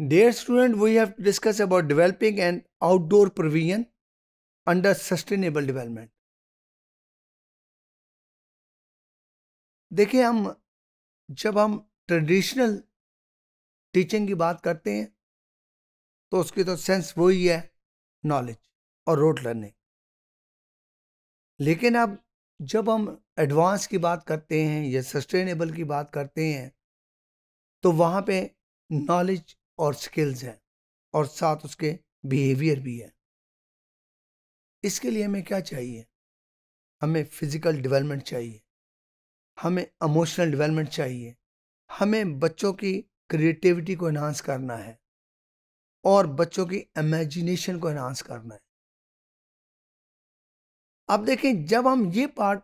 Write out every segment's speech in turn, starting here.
Dear student, we have to discuss about developing an outdoor pavilion under sustainable development. देखिए हम जब हम traditional teaching की बात करते हैं तो उसकी तो सेंस वही है नॉलेज और रोड लर्निंग लेकिन अब जब हम एडवांस की बात करते हैं या सस्टेनेबल की बात करते हैं तो वहाँ पे नॉलेज और स्किल्स है और साथ उसके बिहेवियर भी है इसके लिए हमें क्या चाहिए हमें फिज़िकल डेवलपमेंट चाहिए हमें इमोशनल डेवलपमेंट चाहिए हमें बच्चों की क्रिएटिविटी को इन्हांस करना है और बच्चों की इमेजिनेशन को इन्हांस करना है अब देखें जब हम ये पार्ट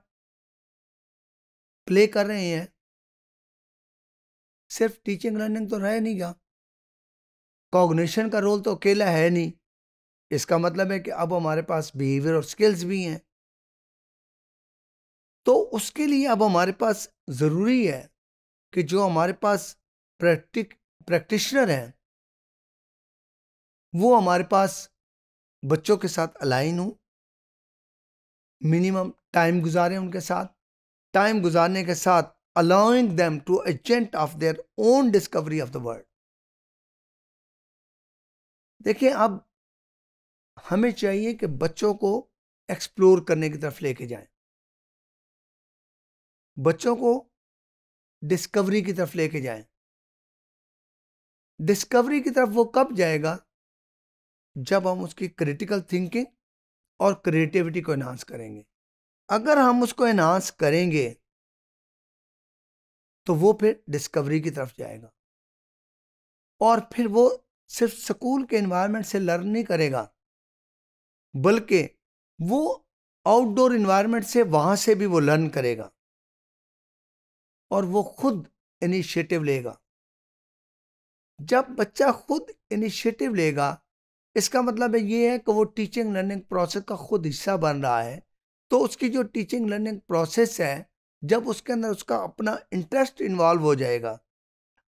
प्ले कर रहे हैं सिर्फ टीचिंग लर्निंग तो रह नहीं गया कॉग्निशन का रोल तो अकेला है नहीं इसका मतलब है कि अब हमारे पास बिहेवियर और स्किल्स भी हैं तो उसके लिए अब हमारे पास ज़रूरी है कि जो हमारे पास प्रैक्टिक प्रैक्टिशनर हैं वो हमारे पास बच्चों के साथ अलाइन हो मिनिमम टाइम गुजारें उनके साथ टाइम गुजारने के साथ allowing them to agent of their own discovery of the world देखिए अब हमें चाहिए कि बच्चों को एक्सप्लोर करने की तरफ लेके जाएं बच्चों को डिस्कवरी की तरफ लेके जाएं डिस्कवरी की तरफ वो कब जाएगा जब हम उसकी क्रिटिकल थिंकिंग और क्रिएटिविटी को एनहांस करेंगे अगर हम उसको एनहांस करेंगे तो वो फिर डिस्कवरी की तरफ जाएगा और फिर वो सिर्फ स्कूल के इन्वायरमेंट से लर्न नहीं करेगा बल्कि वो आउटडोर इन्वायरमेंट से वहाँ से भी वो लर्न करेगा और वो खुद इनिशिएटिव लेगा जब बच्चा खुद इनिशिएटिव लेगा इसका मतलब ये है कि वो टीचिंग लर्निंग प्रोसेस का खुद हिस्सा बन रहा है तो उसकी जो टीचिंग लर्निंग प्रोसेस है जब उसके अंदर उसका अपना इंटरेस्ट इन्वॉल्व हो जाएगा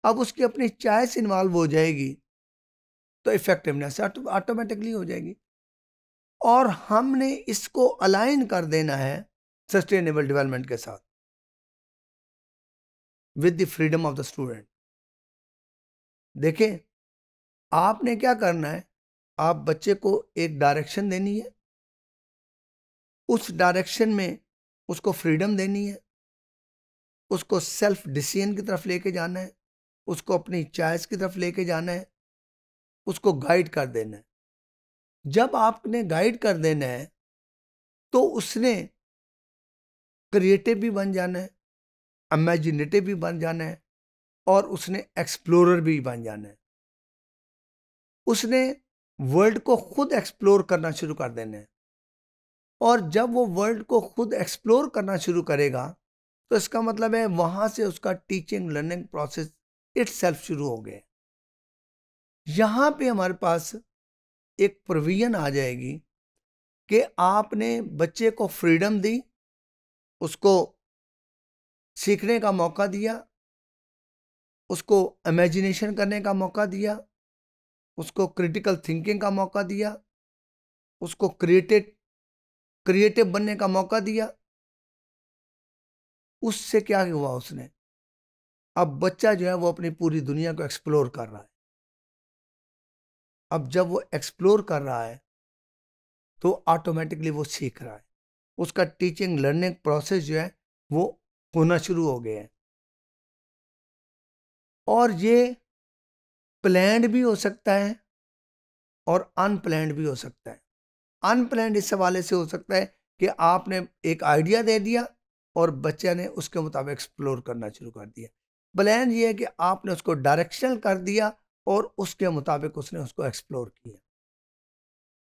अब उसकी अपनी चॉइस इन्वॉल्व हो जाएगी तो इफेक्टिवनेस ऑटोमेटिकली हो जाएगी और हमने इसको अलाइन कर देना है सस्टेनेबल डेवलपमेंट के साथ with the freedom of the student देखें आपने क्या करना है आप बच्चे को एक डायरेक्शन देनी है उस डायरेक्शन में उसको फ्रीडम देनी है उसको सेल्फ डिसीजन की तरफ लेके जाना है उसको अपनी चॉइस की तरफ लेके जाना है उसको गाइड कर देना है जब आपने गाइड कर देना है तो उसने क्रिएटिव भी बन जाना है इमेजिनेटिव भी बन जाना है और उसने एक्सप्लोरर भी बन जाना है उसने वर्ल्ड को खुद एक्सप्लोर करना शुरू कर देना है और जब वो वर्ल्ड को खुद एक्सप्लोर करना शुरू करेगा तो इसका मतलब है वहाँ से उसका टीचिंग लर्निंग प्रोसेस इट्स शुरू हो गया यहाँ पे हमारे पास एक प्रोविज़न आ जाएगी कि आपने बच्चे को फ्रीडम दी उसको सीखने का मौका दिया उसको इमेजिनेशन करने का मौका दिया उसको क्रिटिकल थिंकिंग का मौका दिया उसको क्रिएटेड क्रिएटिव बनने का मौका दिया उससे क्या हुआ उसने अब बच्चा जो है वो अपनी पूरी दुनिया को एक्सप्लोर कर रहा है अब जब वो एक्सप्लोर कर रहा है तो ऑटोमेटिकली वो सीख रहा है उसका टीचिंग लर्निंग प्रोसेस जो है वो होना शुरू हो गया है और ये प्लैंड भी हो सकता है और अनप्लैंड भी हो सकता है अनप्लैंड इस हवाले से हो सकता है कि आपने एक आइडिया दे दिया और बच्चे ने उसके मुताबिक एक्सप्लोर करना शुरू कर दिया प्लान ये है कि आपने उसको डायरेक्शनल कर दिया और उसके मुताबिक उसने उसको एक्सप्लोर किया